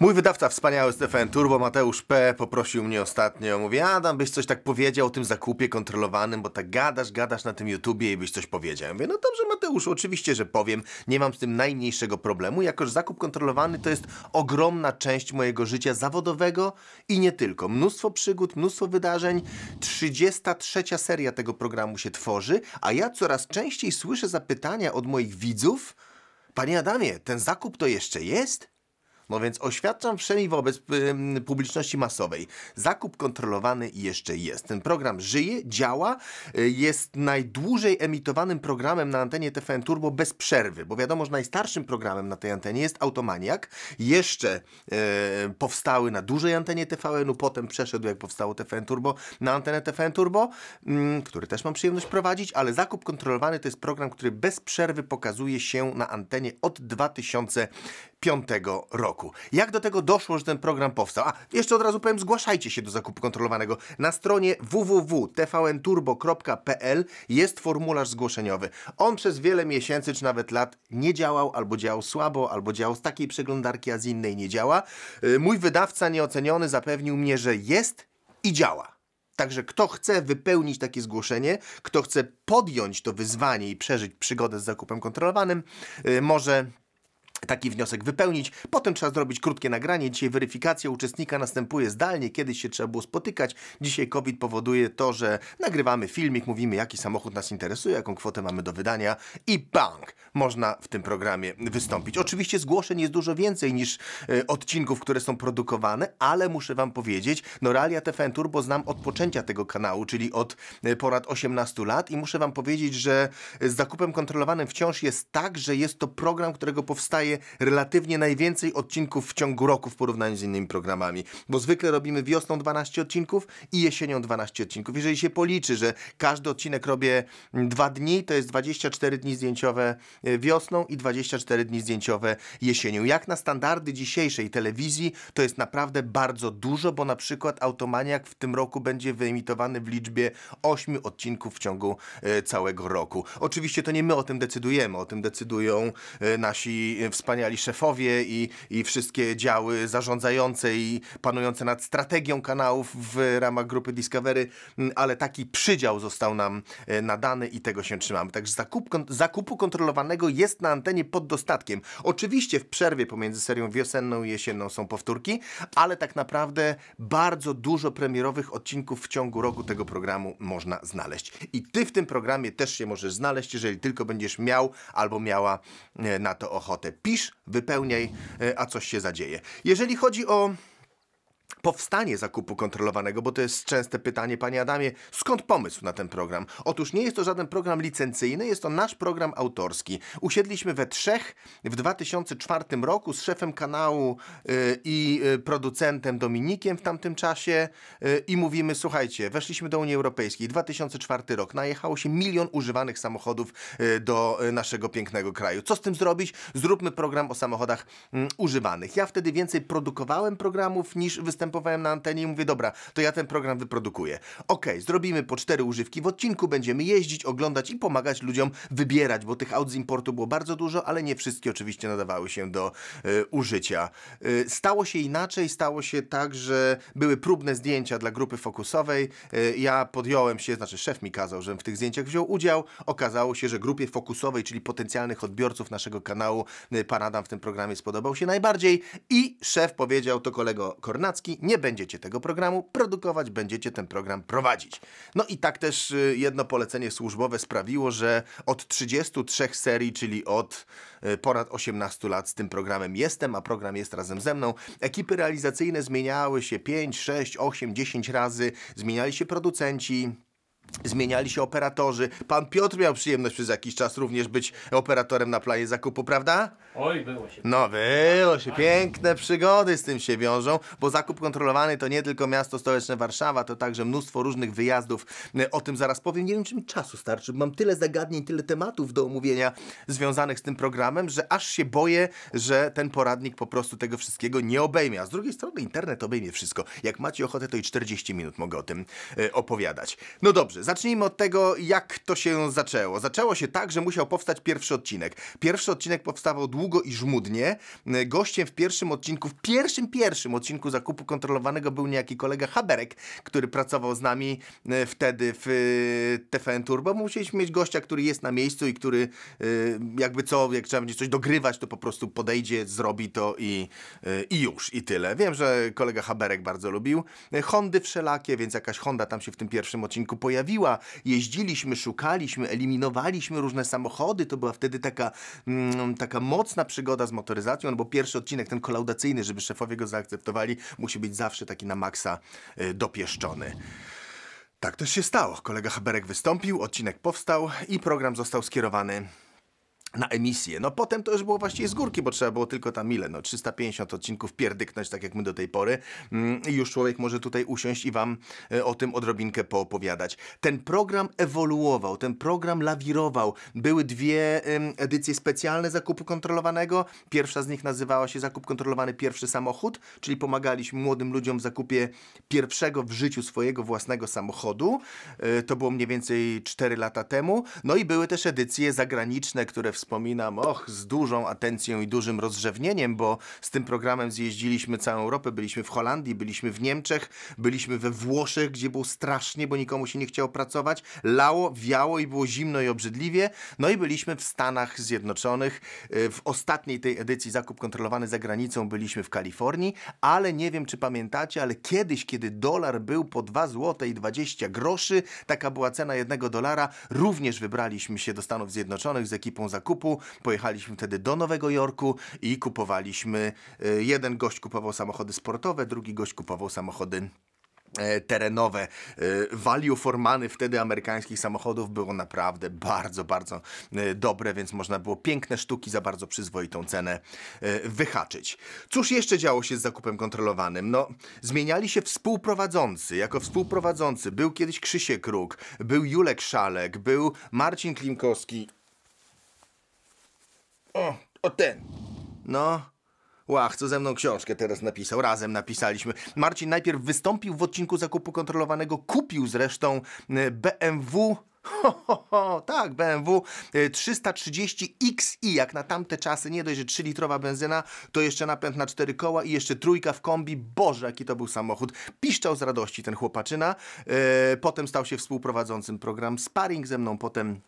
Mój wydawca wspaniały Stefan Turbo, Mateusz P. poprosił mnie ostatnio, mówi Adam, byś coś tak powiedział o tym zakupie kontrolowanym, bo tak gadasz, gadasz na tym YouTubie i byś coś powiedział. Ja mówię, no dobrze Mateusz, oczywiście, że powiem, nie mam z tym najmniejszego problemu, że zakup kontrolowany to jest ogromna część mojego życia zawodowego i nie tylko. Mnóstwo przygód, mnóstwo wydarzeń, 33 seria tego programu się tworzy, a ja coraz częściej słyszę zapytania od moich widzów, Panie Adamie, ten zakup to jeszcze jest? No więc oświadczam wszemi wobec publiczności masowej. Zakup kontrolowany jeszcze jest. Ten program żyje, działa, y, jest najdłużej emitowanym programem na antenie TVN Turbo bez przerwy, bo wiadomo, że najstarszym programem na tej antenie jest Automaniak. Jeszcze e, powstały na dużej antenie TVN-u, potem przeszedł, jak powstało TVN Turbo, na antenę TVN Turbo, mm, który też mam przyjemność prowadzić, ale zakup kontrolowany to jest program, który bez przerwy pokazuje się na antenie od 2005 roku roku. Jak do tego doszło, że ten program powstał? A, jeszcze od razu powiem, zgłaszajcie się do zakupu kontrolowanego. Na stronie www.tvnturbo.pl jest formularz zgłoszeniowy. On przez wiele miesięcy czy nawet lat nie działał, albo działał słabo, albo działał z takiej przeglądarki, a z innej nie działa. Y, mój wydawca nieoceniony zapewnił mnie, że jest i działa. Także kto chce wypełnić takie zgłoszenie, kto chce podjąć to wyzwanie i przeżyć przygodę z zakupem kontrolowanym, y, może taki wniosek wypełnić. Potem trzeba zrobić krótkie nagranie. Dzisiaj weryfikacja uczestnika następuje zdalnie. Kiedyś się trzeba było spotykać. Dzisiaj COVID powoduje to, że nagrywamy filmik, mówimy jaki samochód nas interesuje, jaką kwotę mamy do wydania i bang! Można w tym programie wystąpić. Oczywiście zgłoszeń jest dużo więcej niż y, odcinków, które są produkowane, ale muszę wam powiedzieć, no Realia TFN Turbo znam od poczęcia tego kanału, czyli od y, porad 18 lat i muszę wam powiedzieć, że z zakupem kontrolowanym wciąż jest tak, że jest to program, którego powstaje relatywnie najwięcej odcinków w ciągu roku w porównaniu z innymi programami, bo zwykle robimy wiosną 12 odcinków i jesienią 12 odcinków. Jeżeli się policzy, że każdy odcinek robię mm, dwa dni, to jest 24 dni zdjęciowe e, wiosną i 24 dni zdjęciowe jesienią. Jak na standardy dzisiejszej telewizji, to jest naprawdę bardzo dużo, bo na przykład Automaniak w tym roku będzie wyemitowany w liczbie 8 odcinków w ciągu e, całego roku. Oczywiście to nie my o tym decydujemy, o tym decydują e, nasi współpracownicy wspaniali szefowie i, i wszystkie działy zarządzające i panujące nad strategią kanałów w ramach grupy Discovery, mm, ale taki przydział został nam e, nadany i tego się trzymamy. Także zakup, zakupu kontrolowanego jest na antenie pod dostatkiem. Oczywiście w przerwie pomiędzy serią wiosenną i jesienną są powtórki, ale tak naprawdę bardzo dużo premierowych odcinków w ciągu roku tego programu można znaleźć. I ty w tym programie też się możesz znaleźć, jeżeli tylko będziesz miał albo miała e, na to ochotę. Pisz pisz, wypełniaj, e, a coś się zadzieje. Jeżeli chodzi o powstanie zakupu kontrolowanego, bo to jest częste pytanie, panie Adamie, skąd pomysł na ten program? Otóż nie jest to żaden program licencyjny, jest to nasz program autorski. Usiedliśmy we trzech w 2004 roku z szefem kanału y, i y, producentem Dominikiem w tamtym czasie y, i mówimy, słuchajcie, weszliśmy do Unii Europejskiej, 2004 rok, najechało się milion używanych samochodów y, do y, naszego pięknego kraju. Co z tym zrobić? Zróbmy program o samochodach mm, używanych. Ja wtedy więcej produkowałem programów niż występowałem występowałem na antenie i mówię, dobra, to ja ten program wyprodukuję. Okej, okay, zrobimy po cztery używki w odcinku, będziemy jeździć, oglądać i pomagać ludziom wybierać, bo tych aut z importu było bardzo dużo, ale nie wszystkie oczywiście nadawały się do y, użycia. Y, stało się inaczej, stało się tak, że były próbne zdjęcia dla grupy fokusowej. Y, ja podjąłem się, znaczy szef mi kazał, żebym w tych zdjęciach wziął udział. Okazało się, że grupie fokusowej, czyli potencjalnych odbiorców naszego kanału, pan Adam w tym programie spodobał się najbardziej i szef powiedział, to kolego Kornacki, nie będziecie tego programu produkować, będziecie ten program prowadzić. No i tak też y, jedno polecenie służbowe sprawiło, że od 33 serii, czyli od y, ponad 18 lat z tym programem jestem, a program jest razem ze mną, ekipy realizacyjne zmieniały się 5, 6, 8, 10 razy, zmieniali się producenci, Zmieniali się operatorzy. Pan Piotr miał przyjemność przez jakiś czas również być operatorem na planie zakupu, prawda? Oj, było się. No, było się. Piękne przygody z tym się wiążą, bo zakup kontrolowany to nie tylko miasto stołeczne Warszawa, to także mnóstwo różnych wyjazdów. O tym zaraz powiem. Nie wiem, czy mi czasu starczy. Mam tyle zagadnień, tyle tematów do omówienia związanych z tym programem, że aż się boję, że ten poradnik po prostu tego wszystkiego nie obejmie. A z drugiej strony internet obejmie wszystko. Jak macie ochotę, to i 40 minut mogę o tym e, opowiadać. No dobrze dobrze, zacznijmy od tego, jak to się zaczęło. Zaczęło się tak, że musiał powstać pierwszy odcinek. Pierwszy odcinek powstawał długo i żmudnie. Gościem w pierwszym odcinku, w pierwszym, pierwszym odcinku zakupu kontrolowanego był niejaki kolega Haberek, który pracował z nami e, wtedy w e, TFN Turbo. Musieliśmy mieć gościa, który jest na miejscu i który e, jakby co, jak trzeba będzie coś dogrywać, to po prostu podejdzie, zrobi to i, i już, i tyle. Wiem, że kolega Haberek bardzo lubił. Hondy wszelakie, więc jakaś Honda tam się w tym pierwszym odcinku pojawiła pojawiła. Jeździliśmy, szukaliśmy, eliminowaliśmy różne samochody. To była wtedy taka, mm, taka mocna przygoda z motoryzacją, no bo pierwszy odcinek, ten kolaudacyjny, żeby szefowie go zaakceptowali, musi być zawsze taki na maksa y, dopieszczony. Tak też się stało. Kolega Haberek wystąpił, odcinek powstał i program został skierowany na emisję. No potem to już było właściwie z górki, bo trzeba było tylko tam ile, no 350 odcinków pierdyknąć, tak jak my do tej pory. Mm, I już człowiek może tutaj usiąść i wam e, o tym odrobinkę poopowiadać. Ten program ewoluował, ten program lawirował. Były dwie edycje specjalne zakupu kontrolowanego. Pierwsza z nich nazywała się zakup kontrolowany pierwszy samochód, czyli pomagaliśmy młodym ludziom w zakupie pierwszego w życiu swojego własnego samochodu. E, to było mniej więcej 4 lata temu. No i były też edycje zagraniczne, które w wspominam, och, z dużą atencją i dużym rozrzewnieniem, bo z tym programem zjeździliśmy całą Europę, byliśmy w Holandii, byliśmy w Niemczech, byliśmy we Włoszech, gdzie było strasznie, bo nikomu się nie chciało pracować, lało, wiało i było zimno i obrzydliwie, no i byliśmy w Stanach Zjednoczonych, y, w ostatniej tej edycji Zakup Kontrolowany za granicą byliśmy w Kalifornii, ale nie wiem, czy pamiętacie, ale kiedyś, kiedy dolar był po 2 zł i 20 groszy, taka była cena jednego dolara, również wybraliśmy się do Stanów Zjednoczonych z ekipą zakupu zakupu. Pojechaliśmy wtedy do Nowego Jorku i kupowaliśmy. E, jeden gość kupował samochody sportowe, drugi gość kupował samochody e, terenowe. E, value formany wtedy amerykańskich samochodów było naprawdę bardzo, bardzo dobre, więc można było piękne sztuki za bardzo przyzwoitą cenę wyhaczyć. Cóż jeszcze działo się z zakupem kontrolowanym? No, zmieniali się współprowadzący. Jako współprowadzący był kiedyś Krzysiek Róg, był Julek Szalek, był Marcin Klimkowski, o, o ten. No. Łach, co ze mną książkę teraz napisał. Razem napisaliśmy. Marcin najpierw wystąpił w odcinku zakupu kontrolowanego, kupił zresztą y, BMW. Ho, ho, ho, tak, BMW 330 XI, jak na tamte czasy, nie dość, że 3-litrowa benzyna, to jeszcze napęd na 4 koła i jeszcze trójka w kombi. Boże, jaki to był samochód. Piszczał z radości ten chłopaczyna. Yy, potem stał się współprowadzącym program Sparring ze mną, potem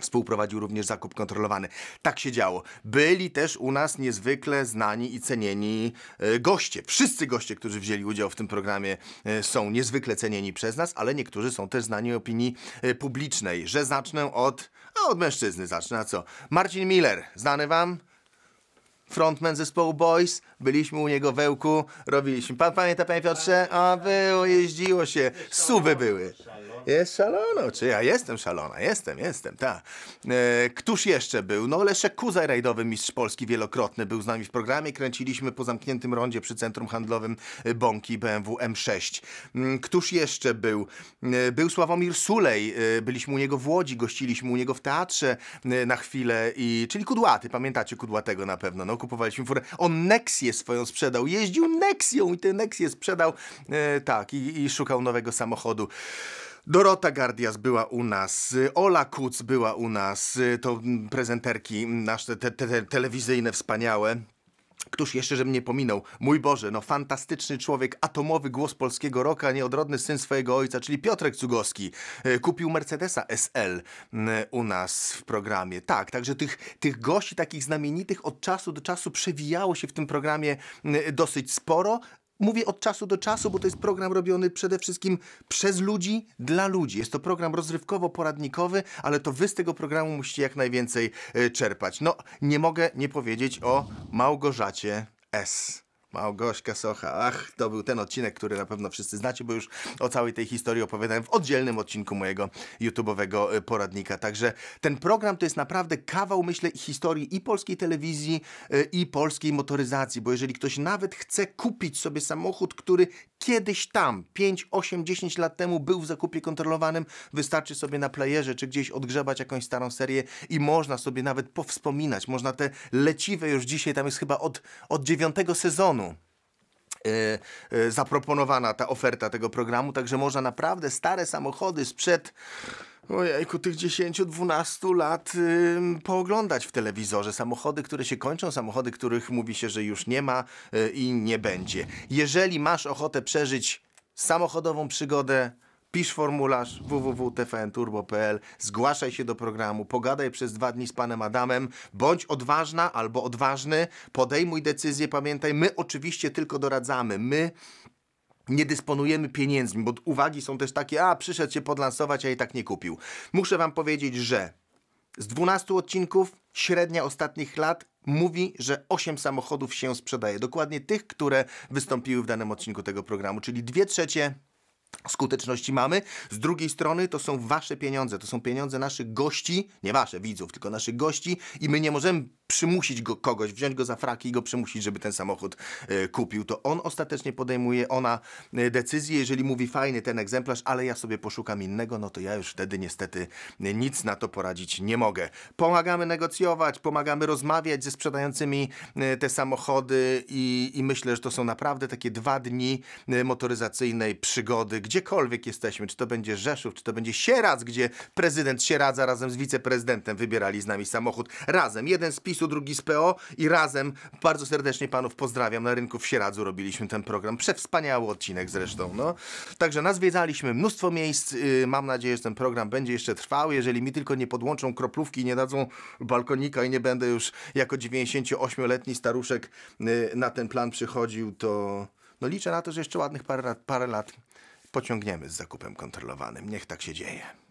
Współprowadził również zakup kontrolowany. Tak się działo. Byli też u nas niezwykle znani i cenieni e, goście. Wszyscy goście, którzy wzięli udział w tym programie, e, są niezwykle cenieni przez nas, ale niektórzy są też znani opinii e, publicznej. Że zacznę od. A od mężczyzny zacznę, a co? Marcin Miller, znany wam? frontman zespołu Boys, byliśmy u niego wełku, robiliśmy. Pan pamięta, panie Piotrze? A było, jeździło się, suwy były. Jest szalona, czy ja jestem szalona, jestem, jestem, tak. E, któż jeszcze był? No Leszek Kuzaj, rajdowy mistrz Polski wielokrotny, był z nami w programie, kręciliśmy po zamkniętym rondzie przy centrum handlowym e, Bąki BMW M6. Mm, któż jeszcze był? E, był Sławomir Sulej, e, byliśmy u niego w Łodzi, gościliśmy u niego w teatrze na chwilę, i, czyli Kudłaty, pamiętacie Kudłatego na pewno, no kupowaliśmy furę. On Nexię swoją sprzedał, jeździł Nexią i tę Nexię sprzedał, e, tak, i, i szukał nowego samochodu. Dorota Gardias była u nas, Ola Kuc była u nas, to prezenterki nasze te, te, telewizyjne wspaniałe. Któż jeszcze, żebym nie pominął? Mój Boże, no fantastyczny człowiek, atomowy głos polskiego roka, nieodrodny syn swojego ojca, czyli Piotrek Cugowski. E, kupił Mercedesa SL u nas w programie. Tak, także tych, tych gości takich znamienitych od czasu do czasu przewijało się w tym programie dosyć sporo mówię od czasu do czasu, bo to jest program robiony przede wszystkim przez ludzi, dla ludzi. Jest to program rozrywkowo-poradnikowy, ale to wy z tego programu musicie jak najwięcej e, czerpać. No, nie mogę nie powiedzieć o Małgorzacie S. Małgośka Socha. Ach, to był ten odcinek, który na pewno wszyscy znacie, bo już o całej tej historii opowiadałem w oddzielnym odcinku mojego YouTube'owego y, poradnika. Także ten program to jest naprawdę kawał, myślę, historii i polskiej telewizji, y, i polskiej motoryzacji, bo jeżeli ktoś nawet chce kupić sobie samochód, który kiedyś tam, 5, 8, 10 lat temu był w zakupie kontrolowanym, wystarczy sobie na playerze czy gdzieś odgrzebać jakąś starą serię i można sobie nawet powspominać, można te leciwe już dzisiaj, tam jest chyba od, od dziewiątego sezonu e, e, zaproponowana ta oferta tego programu, także można naprawdę stare samochody sprzed Ojejku, tych 10-12 lat yy, pooglądać w telewizorze. Samochody, które się kończą, samochody, których mówi się, że już nie ma yy, i nie będzie. Jeżeli masz ochotę przeżyć samochodową przygodę, pisz formularz www.tfn-turbo.pl, zgłaszaj się do programu, pogadaj przez dwa dni z panem Adamem, bądź odważna albo odważny, podejmuj decyzję, pamiętaj, my oczywiście tylko doradzamy, my nie dysponujemy pieniędzmi, bo uwagi są też takie, a przyszedł się podlansować, a i tak nie kupił. Muszę wam powiedzieć, że z 12 odcinków średnia ostatnich lat mówi, że 8 samochodów się sprzedaje. Dokładnie tych, które wystąpiły w danym odcinku tego programu, czyli 2 trzecie skuteczności mamy. Z drugiej strony to są wasze pieniądze, to są pieniądze naszych gości, nie wasze widzów, tylko naszych gości i my nie możemy przymusić go kogoś, wziąć go za fraki i go przymusić, żeby ten samochód e, kupił. To on ostatecznie podejmuje, ona e, decyzję, jeżeli mówi fajny ten egzemplarz, ale ja sobie poszukam innego, no to ja już wtedy niestety e, nic na to poradzić nie mogę. Pomagamy negocjować, pomagamy rozmawiać ze sprzedającymi te samochody i, i myślę, że to są naprawdę takie dwa dni motoryzacyjnej przygody, gdziekolwiek jesteśmy, czy to będzie Rzeszów, czy to będzie Sieradz, gdzie prezydent Sieradza razem z wiceprezydentem wybierali z nami samochód. Razem, jeden z PiS drugi z PO i razem bardzo serdecznie panów pozdrawiam. Na rynku w Sieradzu robiliśmy ten program. Przewspaniały odcinek zresztą. No. Także nazwiedzaliśmy mnóstwo miejsc. Y, mam nadzieję, że ten program będzie jeszcze trwał. Jeżeli mi tylko nie podłączą kroplówki, nie dadzą balkonika i nie będę już jako 98-letni staruszek y, na ten plan przychodził, to no liczę na to, że jeszcze ładnych parę lat, parę lat pociągniemy z zakupem kontrolowanym. Niech tak się dzieje.